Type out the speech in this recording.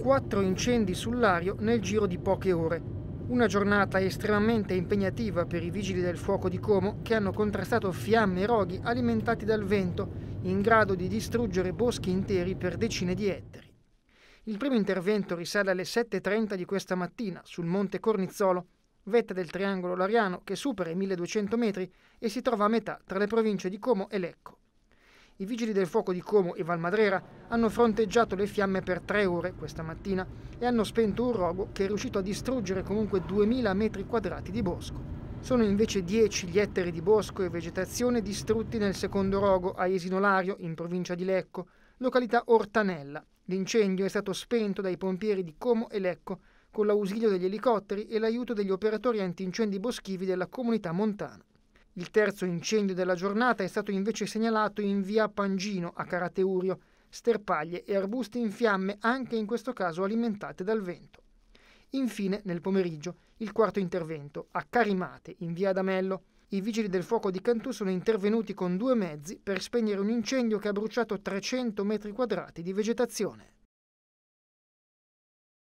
quattro incendi sull'ario nel giro di poche ore. Una giornata estremamente impegnativa per i vigili del fuoco di Como che hanno contrastato fiamme e roghi alimentati dal vento in grado di distruggere boschi interi per decine di ettari. Il primo intervento risale alle 7.30 di questa mattina sul Monte Cornizzolo, vetta del triangolo lariano che supera i 1200 metri e si trova a metà tra le province di Como e Lecco. I vigili del fuoco di Como e Valmadrera hanno fronteggiato le fiamme per tre ore questa mattina e hanno spento un rogo che è riuscito a distruggere comunque 2000 metri quadrati di bosco. Sono invece 10 gli ettari di bosco e vegetazione distrutti nel secondo rogo a Esinolario, in provincia di Lecco, località Ortanella. L'incendio è stato spento dai pompieri di Como e Lecco con l'ausilio degli elicotteri e l'aiuto degli operatori antincendi boschivi della comunità montana. Il terzo incendio della giornata è stato invece segnalato in via Pangino a Carateurio, sterpaglie e arbusti in fiamme, anche in questo caso alimentate dal vento. Infine, nel pomeriggio, il quarto intervento, a Carimate, in via Adamello. I vigili del fuoco di Cantù sono intervenuti con due mezzi per spegnere un incendio che ha bruciato 300 metri quadrati di vegetazione.